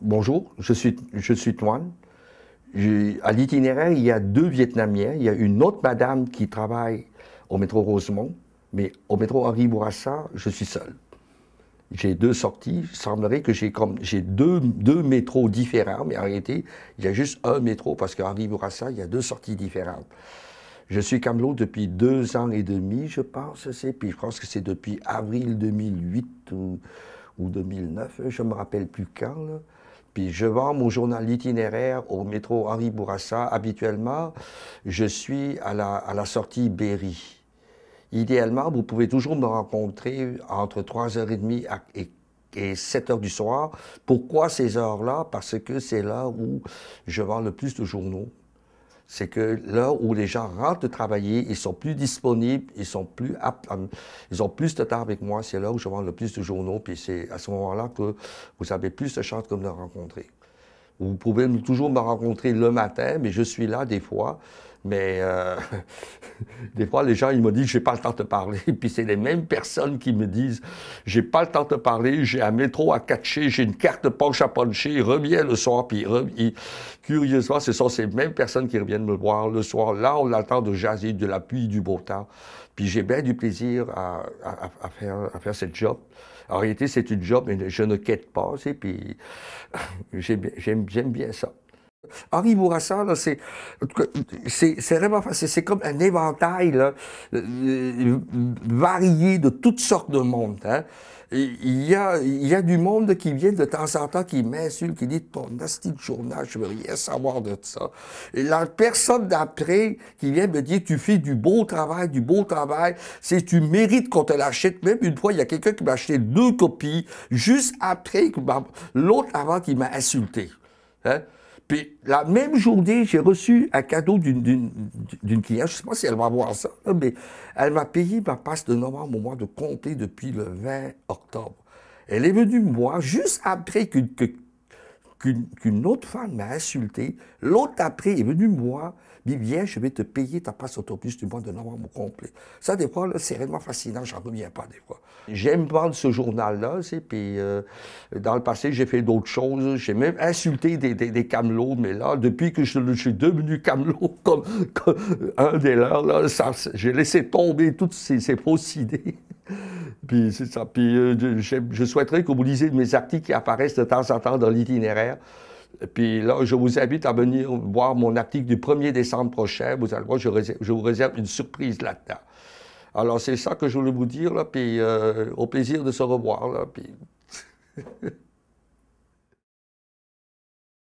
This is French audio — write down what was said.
Bonjour, je suis, je Toine. À l'itinéraire, il y a deux Vietnamiens. Il y a une autre madame qui travaille au métro Rosemont, mais au métro Henri Bourassa, je suis seul. J'ai deux sorties. Il semblerait que j'ai deux, métros différents, mais en réalité, il y a juste un métro parce qu'à Henri Bourassa, il y a deux sorties différentes. Je suis Camelot depuis deux ans et demi, je pense. C'est puis je pense que c'est depuis avril 2008 ou, 2009. Je me rappelle plus quand. Puis je vends mon journal itinéraire au métro Henri Bourassa. Habituellement, je suis à la, sortie Berry. Idéalement, vous pouvez toujours me rencontrer entre 3h30 et 7 h du soir. Pourquoi ces heures-là Parce que c'est là où je vends le plus de journaux. C'est que l'heure où les gens rentrent de travailler, ils sont plus disponibles, ils sont plus aptes, ils ont plus de temps avec moi. C'est là où je vends le plus de journaux, puis c'est à ce moment-là que vous avez plus de chances de me rencontrer. Vous pouvez toujours me rencontrer le matin, mais je suis là des fois. Mais euh, Des fois, les gens, ils me disent, j'ai pas le temps de parler. puis, c'est les mêmes personnes qui me disent, j'ai pas le temps de parler, j'ai un métro à catcher, j'ai une carte poche à puncher, reviens le soir, puis Curieusement, ce sont ces mêmes personnes qui reviennent me voir le soir. Là, on a le de jaser, de la pluie, du beau temps. Puis j'ai bien du plaisir à, à, faire, à cette job. En réalité, c'est une job, mais je ne quête pas, puis j'aime bien ça. Henri Bourassa, c'est c'est comme un éventail euh, euh, varié de toutes sortes de monde. Hein. Il, y a, il y a du monde qui vient de temps en temps, qui m'insulte, qui dit « ton nasty journal, je veux rien savoir de ça ». La personne d'après qui vient me dire « tu fais du beau travail, du beau travail, c'est tu mérites qu'on te l'achète ». Même une fois, il y a quelqu'un qui m'a acheté deux copies, juste après l'autre avant qui m'a insulté. Hein. Puis la même journée, j'ai reçu un cadeau d'une cliente. Je ne sais pas si elle va voir ça, mais elle m'a payé ma passe de novembre au mois de compter depuis le 20 octobre. Elle est venue me voir juste après que, que qu'une autre femme m'a insulté. L'autre après est venu moi, voir, dit viens, je vais te payer ta passe autobus du mois de novembre complet. Ça, des fois, c'est vraiment fascinant, j'en reviens pas des fois. J'aime prendre ce journal-là, puis euh, dans le passé, j'ai fait d'autres choses. J'ai même insulté des, camelots, mais là, depuis que je, suis devenu camelot comme, un des leurs, là, j'ai laissé tomber toutes ces, ces fausses idées. Puis c'est ça. Puis euh, je, souhaiterais que vous lisez mes articles qui apparaissent de temps en temps dans l'itinéraire. Puis là, je vous invite à venir voir mon article du 1er décembre prochain. Vous allez voir, je, vous réserve une surprise là-dedans. Alors c'est ça que je voulais vous dire, là, puis euh, au plaisir de se revoir, là, puis...